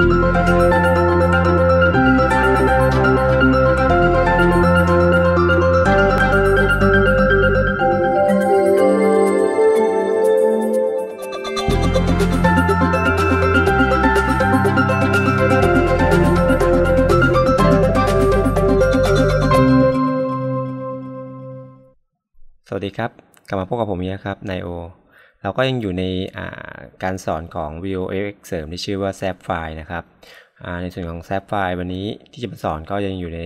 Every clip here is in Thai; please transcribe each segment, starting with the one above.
สวัสดีครับ กลับมาพบกับผมอีกครับนายโอเราก็ยังอยู่ในการสอนของ v o x เสริมที่ชื่อว่า s a p f i นะครับในส่วนของ s a p f i วันนี้ที่จะมาสอนก็ยังอยู่ใน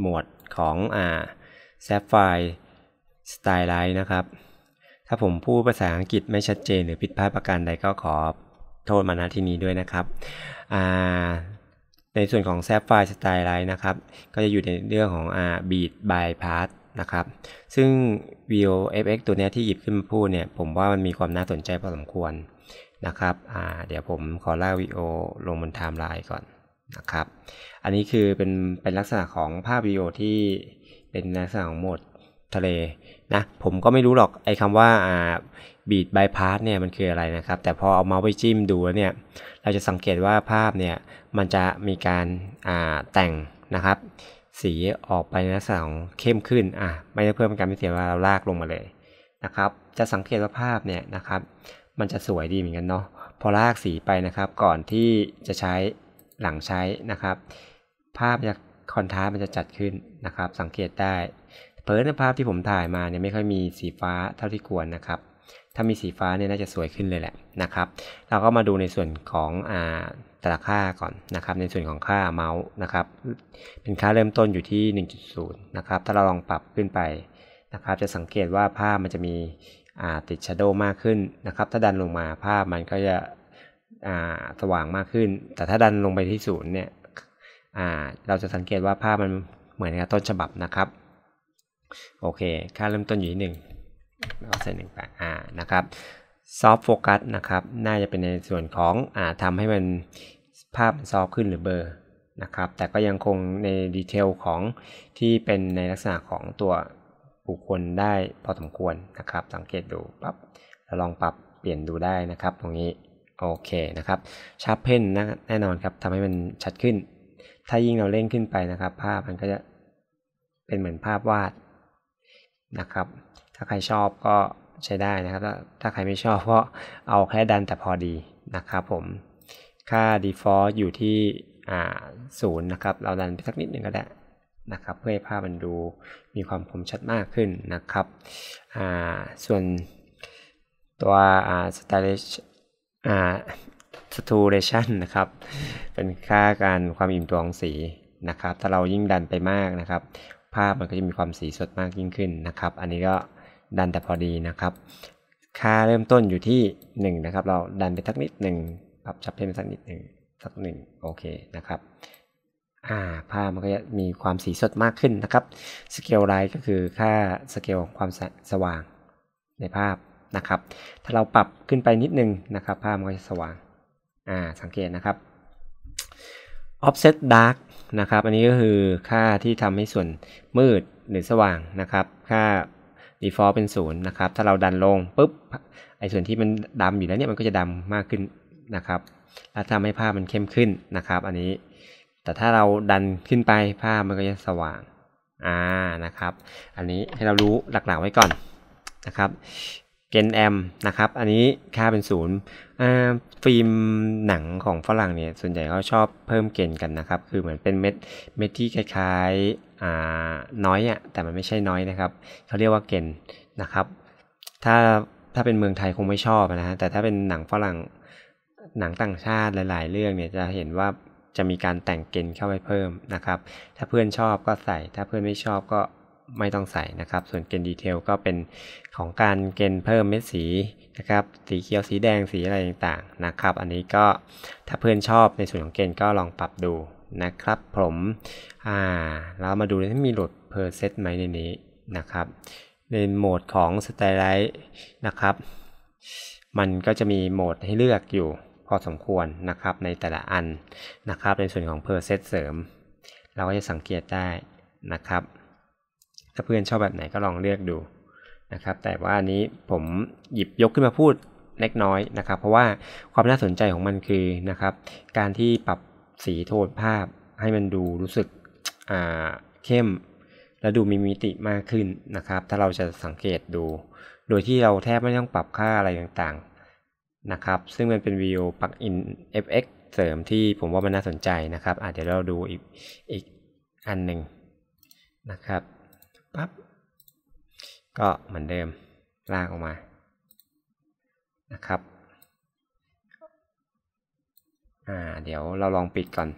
หมวดของอ s a p f i Stylize นะครับ ถ้าผมพูดภาษาอังกฤษไม่ชัดเจนหรือผิดพลาดประการใดก็ขอโทษมาณที่นี้ด้วยนะครับในส่วนของ s a p f i Stylize นะครับก็จะอยู่ในเรื่องของ beat by p a ์ทนะครับ ซึ่ง VOFX ตัวนี้ที่หยิบขึ้นมาพูดเนี่ยผมว่ามันมีความน่าสนใจพอสมควรนะครับ เดี๋ยวผมขอลากวิีโอลงบนไทม์ไลน์ก่อนนะครับ อันนี้คือเป็นเป็นลักษณะของภาพวิีโอที่เป็นลักษณะของโหมดทะเลนะ ผมก็ไม่รู้หรอกไอ้คำว่าบีดบายพาสเนี่ยมันคืออะไรนะครับ แต่พอเอาเมาส์ไปจิ้มดูเนี่ย เราจะสังเกตว่าภาพเนี่ยมันจะมีการแต่งนะครับสีออกไปในลักษณะของเข้มขึ้นอ่ะไม่ได้เพิ่มการไม่เสียเวลาเราลากลงมาเลยนะครับ จะสังเกตว่าภาพเนี่ยนะครับ มันจะสวยดีเหมือนกันเนาะพอลากสีไปนะครับ ก่อนที่จะใช้หลังใช้นะครับ ภาพจะคอนทราสต์มันจะจัดขึ้นนะครับ สังเกตได้เพิมในภาพที่ผมถ่ายมาเนี่ยไม่ค่อยมีสีฟ้าเท่าที่ควรนะครับถ้ามีสีฟ้าเนี่ยน่าจะสวยขึ้นเลยแหละนะครับ เราก็มาดูในส่วนของอ่าแต่ละค่าก่อนนะครับ ในส่วนของค่าเมาส์นะครับ เป็นค่าเริ่มต้นอยู่ที่1.0นะครับถ้าเราลองปรับขึ้นไปนะครับ จะสังเกตว่าภาพมันจะมีติดชาร์โดมากขึ้นนะครับถ้าดันลงมาภาพมันก็จะสว่างมากขึ้น แต่ถ้าดันลงไปที่ศูนย์เนี่ยเราจะสังเกตว่าภาพมันเหมือนกับต้นฉบับนะครับโอเคค่าเริ่มต้นอยู่ที่1นะครั็เสนหนึ่งแปดอ่านะครับซอฟโฟกัสนะครับ น่าจะเป็นในส่วนของอ่าทำให้มันภาพซอฟขึ้นหรือเบอร์นะครับ แต่ก็ยังคงในดีเทลของที่เป็นในลักษณะของตัวบุคคลได้พอสมควรนะครับ สังเกตดูปับ๊บลองปรับเปลี่ยนดูได้นะครับ ตรงนี้ โอเคนะครับชาร์ปเพนแน่นอนครับทำให้มันชัดขึ้น ถ้ายิ่งเราเล่นขึ้นไปนะครับ ภาพมันก็จะเป็นเหมือนภาพวาดนะครับถ้าใครชอบก็ใช้ได้นะครับ ถ้าใครไม่ชอบก็เอาแค่ดันแต่พอดีนะครับผม ค่า default อยู่ที่ศูนย์นะครับ เราดันไปสักนิดหนึ่งก็ได้นะครับ เพื่อให้ภาพมันดูมีความคมชัดมากขึ้นนะครับส่วนตัว stylish saturation นะครับเป็นค่าการความอิ่มตัวของสีนะครับ ถ้าเรายิ่งดันไปมากนะครับ ภาพมันก็จะมีความสีสดมากยิ่งขึ้นนะครับ อันนี้ก็ดันแต่พอดีนะครับ ค่าเริ่มต้นอยู่ที่1นะครับ เราดันไปสักนิดหนึ่งปรับชับเพิ่มสักนิดหนึ่งสักหนึ่งโอเคนะครับอ่าภาพมันก็จะมีความสีสดมากขึ้นนะครับ สเกลไลท์ก็คือค่าสเกลของความสว่างในภาพนะครับ ถ้าเราปรับขึ้นไปนิดนึงนะครับ ภาพมันก็จะสว่าง อ่าสังเกตนะครับ offset dark นะครับ อันนี้ก็คือค่าที่ทำให้ส่วนมืดหรือสว่างนะครับ ค่า default เป็นศูนย์นะครับถ้าเราดันลงปุ๊บไอ้ส่วนที่มันดำอยู่แล้วเนี่ย มันก็จะดำมากขึ้นนะครับแล้วทำให้ภาพมันเข้มขึ้นนะครับ อันนี้ แต่ถ้าเราดันขึ้นไปภาพมันก็จะสว่างอ่านะครับอันนี้ให้เรารู้หลักๆไว้ก่อนนะครับเกนแอมนะครับ อันนี้ค่าเป็นศูนย์ฟิล์มหนังของฝรั่งเนี่ยส่วนใหญ่เขาชอบเพิ่มเกณฑ์กันนะครับคือเหมือนเป็นเม็ดเม็ดที่คล้ายๆน้อยอะ่ะแต่มันไม่ใช่น้อยนะครับเขาเรียกว่าเกณฑ์นะครับ ถ้าถ้าเป็นเมืองไทยคงไม่ชอบนะฮะแต่ถ้าเป็นหนังฝรั่งหนังต่างชาติหลายๆ เรื่องเนี่ยจะเห็นว่าจะมีการแต่งเกณฑ์เข้าไปเพิ่มนะครับถ้าเพื่อนชอบก็ใส่ถ้าเพื่อนไม่ชอบก็ไม่ต้องใส่นะครับ ส่วนเกณฑ์ดีเทลก็เป็นของการเกณฑ์เพิ่มเม็ดสีนะครับ สีเขียว สีแดง สีอะไรต่างๆนะครับ อันนี้ก็ถ้าเพื่อนชอบในส่วนของเกณฑ์ก็ลองปรับดูนะครับ ผม อ่า เรามาดูที่มีโหลดเพอร์เซตไหมในนี้นะครับ ในโหมดของสไตล์ไลท์นะครับ มันก็จะมีโหมดให้เลือกอยู่พอสมควรนะครับในแต่ละอันนะครับ ในส่วนของเพอร์เซตเสริม เราก็จะสังเกตได้นะครับถ้าเพื่อนชอบแบบไหนก็ลองเลือกดูนะครับ แต่ว่าอันนี้ผมหยิบยกขึ้นมาพูดเล็กน้อยนะครับ เพราะว่าความน่าสนใจของมันคือนะครับ การที่ปรับสีโทนภาพให้มันดูรู้สึกเข้มและดูมีมิติมากขึ้นนะครับ ถ้าเราจะสังเกตดู โดยที่เราแทบไม่ต้องปรับค่าอะไรต่างๆนะครับ ซึ่งมันเป็นวิดีโอปลักอิน FX เสริมที่ผมว่ามันน่าสนใจนะครับ อาจจะเราดูอีกอีกอันหนึ่งนะครับปั๊บก็เหมือนเดิมลากออกมานะครับอ่าเดี๋ยวเราลองปิดก่อน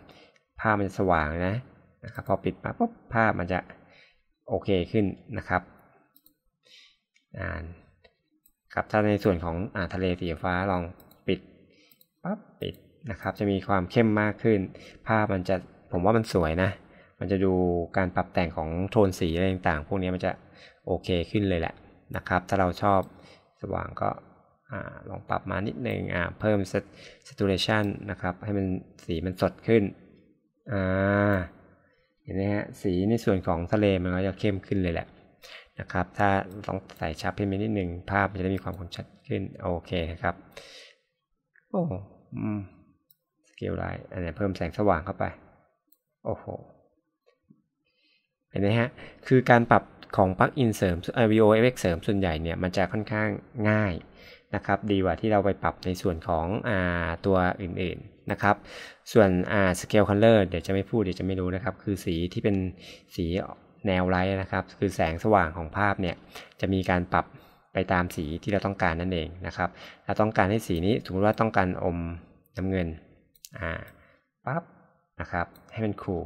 ภาพมันจะสว่างนะนะครับพอปิดปั๊บปุ๊บภาพมันจะโอเคขึ้นนะครับอ่าครับถ้าในส่วนของอ่าทะเลสีฟ้าลองปิดปั๊บปิดนะครับ จะมีความเข้มมากขึ้น ภาพมันจะผมว่ามันสวยนะมันจะดูการปรับแต่งของโทนสีอะไรต่างๆ พวกนี้มันจะโอเค ขึ้นเลยแหละนะครับ ถ้าเราชอบสว่างก็ลองปรับมานิดนึงเพิ่ม saturation นะครับ ให้มันสีมันสดขึ้นเห็นไหมฮะสีในส่วนของทะเลมันก็จะเข้มขึ้นเลยแหละนะครับ ถ้าต้องใส่ชาร์ปเพิ่มนิดนึง ภาพมันจะได้มีความคมชัดขึ้นโอเคนะครับ โอ้สเกลไลท์อันนี้เพิ่มแสงสว่างเข้าไป โอ้โหเห็นไหมฮะ คือการปรับของปลั๊กอินเสริม VOFX เสริมส่วนใหญ่เนี่ยมันจะค่อนข้างง่ายนะครับ ดีกว่าที่เราไปปรับในส่วนของตัวอื่นๆนะครับ ส่วนสเกลคอนเลอร์เดี๋ยวจะไม่พูด เดี๋ยวจะไม่รู้นะครับ คือสีที่เป็นสีแนวไลท์นะครับ คือแสงสว่างของภาพเนี่ยจะมีการปรับไปตามสีที่เราต้องการนั่นเองนะครับเราต้องการให้สีนี้สมมติว่าต้องการอมน้ำเงินปั๊บนะครับ ให้มันคูล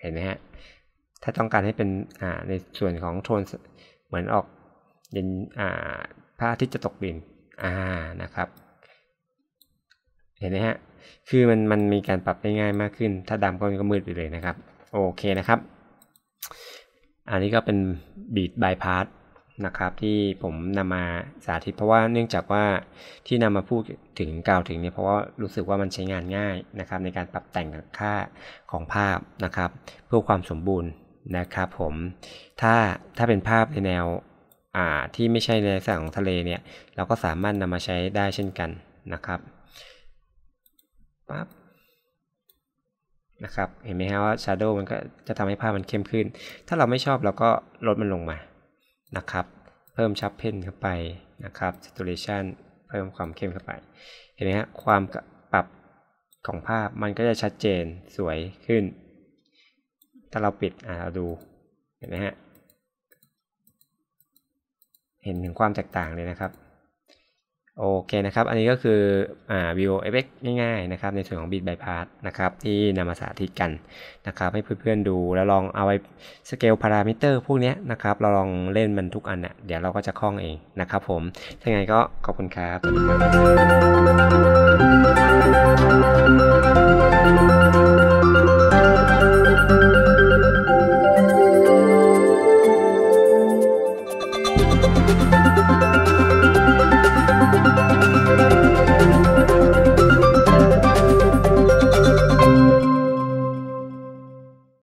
เห็นไหมฮะถ้าต้องการให้เป็นในส่วนของโทนเหมือนออกเย็นพระอาทิตย์จะตกดินอ่านะครับ เห็นไหมฮะ คือมันมันมีการปรับได้ง่ายมากขึ้น ถ้าดำก็มันก็มืดไปเลยนะครับ โอเคนะครับ อันนี้ก็เป็นบีดบายพาสนะครับที่ผมนำมาสาธิตเพราะว่าเนื่องจากว่าที่นำมาพูดถึงกล่าวถึงเนี่ยเพราะว่า รู้สึกว่ามันใช้งานง่ายนะครับในการปรับแต่งค่าของภาพนะครับ เพื่อความสมบูรณ์นะครับผมถ้าถ้าเป็นภาพในแนวอ่าที่ไม่ใช่ในสั่งของทะเลเนี่ยเราก็สามารถนำมาใช้ได้เช่นกันนะครับปั๊บนะครับเห็นไหมคับว่า Shadow มันก็จะทำให้ภาพมันเข้มขึ้น ถ้าเราไม่ชอบเราก็ลดมันลงมานะครับเพิ่มชับเพนเข้าไปนะครับ Saturation เพิ่มความเข้มเข้าไป เห็นไหมฮะความปรับของภาพมันก็จะชัดเจนสวยขึ้นถ้าเราปิด อ่าเราดู เห็นไหมฮะ เห็นถึงความแตกต่างเลยนะครับ โอเคนะครับ อันนี้ก็คือ อ่าวิวเอฟเอ็กง่ายๆ นะครับ ในส่วนของบิตบายพาสนะครับที่นำมาสาธิตกันนะครับ ให้เพื่อนๆดูแล้วลองเอาไปสเกลพารามิเตอร์พวกนี้นะครับ เราลองเล่นมันทุกอันเนะ่ยเดี๋ยวเราก็จะคล่องเองนะครับผม ถ้าไงก็ขอบคุณครับ